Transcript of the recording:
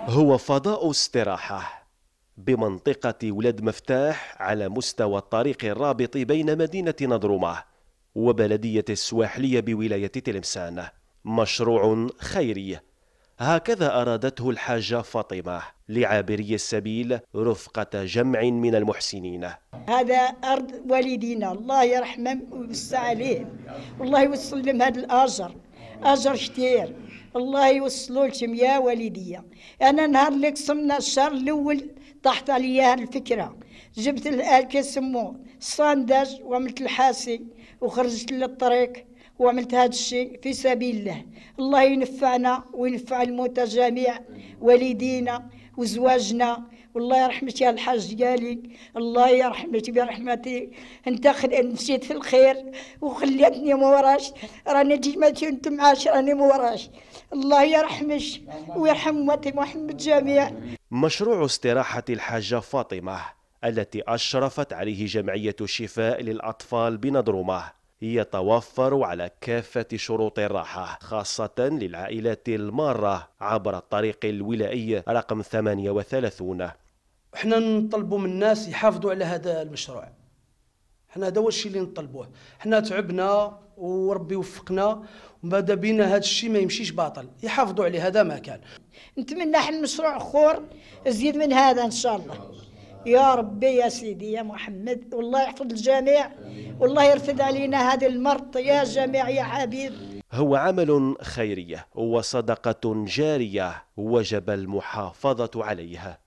هو فضاء استراحة بمنطقة ولاد مفتاح على مستوى الطريق الرابط بين مدينة نضرمة وبلدية السواحلية بولاية تلمسان مشروع خيري هكذا أرادته الحاجة فاطمة لعابري السبيل رفقة جمع من المحسنين هذا أرض والدينا الله يرحمهم ويوسع عليهم والله يوصل لهم هذا الأجر أجر كثير الله يوصلوا لكم يا والديا أنا نهار اللي قسمنا الشهر الأول طاحت عليا الفكرة جبت الكسمو الصاندج وعملت الحاسي وخرجت للطريق وعملت هذا الشيء في سبيل الله الله ينفعنا وينفع الموتى جميع والدينا وزواجنا والله يرحمك يا الحاج ديالي الله يرحمك برحمتي انت نسيت في الخير وخليتني ما وراش راني ديما انت معاش راني ما وراش الله يرحمك ويرحم امتي محمد جميع مشروع استراحة الحاجة فاطمة التي أشرفت عليه جمعية الشفاء للأطفال بنضرمه يتوفر على كافة شروط الراحة خاصة للعائلات المارة عبر الطريق الولائي رقم 38 احنا نطلبوا من الناس يحافظوا على هذا المشروع احنا هذا هو الشيء اللي نطلبوه احنا تعبنا وربي وفقنا وماذا بينا هذا الشيء ما يمشيش باطل يحافظوا عليه هذا ما كان نتمنى حل مشروع اخر يزيد من هذا ان شاء الله يا ربي يا سيدي يا محمد والله يحفظ الجميع والله يرفد علينا هذا المرض يا جميع يا حبيب هو عمل خيرية وصدقة جارية وجب المحافظة عليها